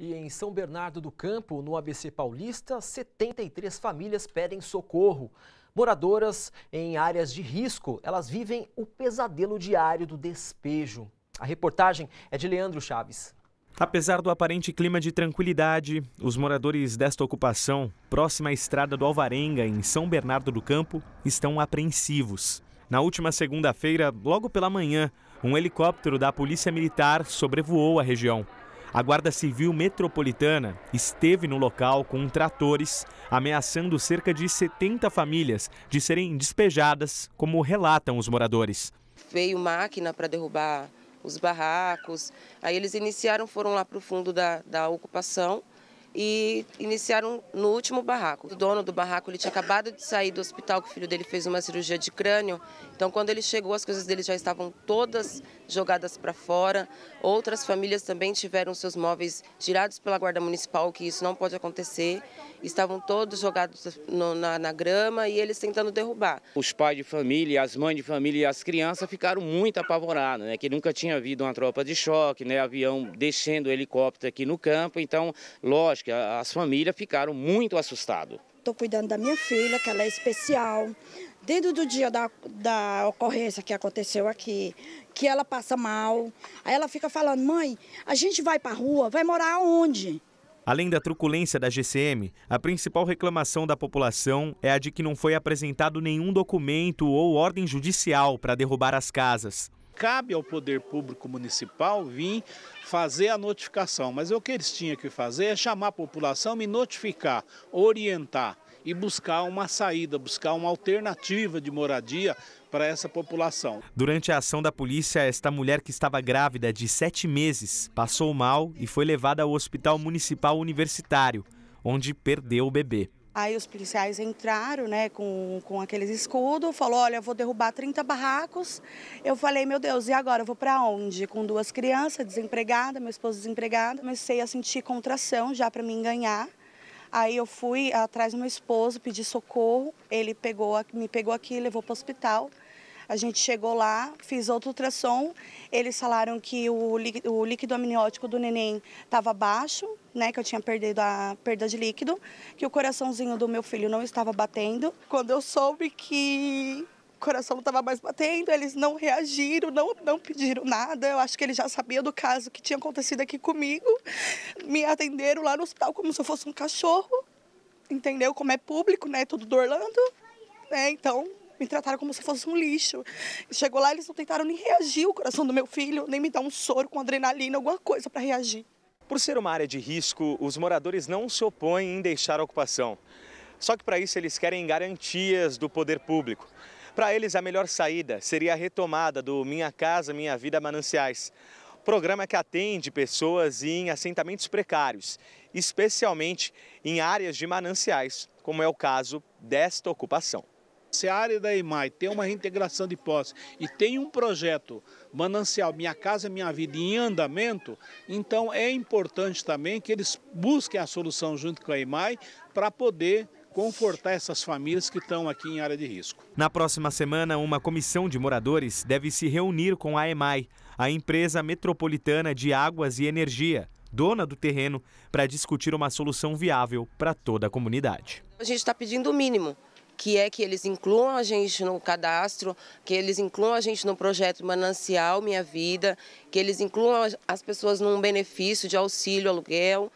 E em São Bernardo do Campo, no ABC Paulista, 73 famílias pedem socorro. Moradoras em áreas de risco, elas vivem o pesadelo diário do despejo. A reportagem é de Leandro Chaves. Apesar do aparente clima de tranquilidade, os moradores desta ocupação, próxima à estrada do Alvarenga, em São Bernardo do Campo, estão apreensivos. Na última segunda-feira, logo pela manhã, um helicóptero da Polícia Militar sobrevoou a região. A Guarda Civil Metropolitana esteve no local com tratores, ameaçando cerca de 70 famílias de serem despejadas, como relatam os moradores. Veio máquina para derrubar os barracos, aí eles iniciaram, foram lá para o fundo da, da ocupação e iniciaram no último barraco. O dono do barraco ele tinha acabado de sair do hospital, que o filho dele fez uma cirurgia de crânio. Então, quando ele chegou, as coisas dele já estavam todas jogadas para fora. Outras famílias também tiveram seus móveis tirados pela Guarda Municipal, que isso não pode acontecer. Estavam todos jogados no, na, na grama e eles tentando derrubar. Os pais de família, as mães de família e as crianças ficaram muito apavorados, né? que nunca tinha havido uma tropa de choque, né? avião descendo helicóptero aqui no campo. Então, lógico, acho que as famílias ficaram muito assustadas. Estou cuidando da minha filha, que ela é especial. Dentro do dia da, da ocorrência que aconteceu aqui, que ela passa mal, aí ela fica falando, mãe, a gente vai para rua, vai morar onde? Além da truculência da GCM, a principal reclamação da população é a de que não foi apresentado nenhum documento ou ordem judicial para derrubar as casas cabe ao poder público municipal vir fazer a notificação, mas o que eles tinham que fazer é chamar a população me notificar, orientar e buscar uma saída, buscar uma alternativa de moradia para essa população. Durante a ação da polícia, esta mulher que estava grávida de sete meses passou mal e foi levada ao Hospital Municipal Universitário, onde perdeu o bebê. Aí os policiais entraram né, com, com aqueles escudos, falou, olha, vou derrubar 30 barracos. Eu falei, meu Deus, e agora? Eu vou para onde? Com duas crianças, desempregada, meu esposo desempregado. Comecei a sentir contração já para me enganhar. Aí eu fui atrás do meu esposo, pedi socorro. Ele pegou, me pegou aqui, levou para o hospital. A gente chegou lá, fiz outro ultrassom, eles falaram que o, líquido amniótico do neném estava baixo, né, que eu tinha perdido a perda de líquido, que o coraçãozinho do meu filho não estava batendo. Quando eu soube que o coração não estava mais batendo, eles não reagiram, não, não pediram nada. Eu acho que eles já sabiam do caso que tinha acontecido aqui comigo. Me atenderam lá no hospital como se eu fosse um cachorro, entendeu? Como é público, né? Tudo do Orlando. Né? Então, me trataram como se fosse um lixo. Chegou lá, eles não tentaram nem reagir o coração do meu filho, nem me dar um soro com adrenalina, alguma coisa para reagir. Por ser uma área de risco, os moradores não se opõem em deixar a ocupação. Só que para isso eles querem garantias do poder público. Para eles, a melhor saída seria a retomada do Minha Casa Minha Vida Mananciais, programa que atende pessoas em assentamentos precários, especialmente em áreas de mananciais, como é o caso desta ocupação. Se a área da EMAI tem uma reintegração de posse e tem um projeto manancial Minha Casa Minha Vida em andamento, então é importante também que eles busquem a solução junto com a EMAI para poder confortar essas famílias que estão aqui em área de risco. Na próxima semana, uma comissão de moradores deve se reunir com a EMAI, a empresa metropolitana de águas e energia, dona do terreno, para discutir uma solução viável para toda a comunidade. A gente está pedindo o mínimo, que é que eles incluam a gente no cadastro, que eles incluam a gente no projeto Manancial Minha Vida, que eles incluam as pessoas num benefício de auxílio aluguel.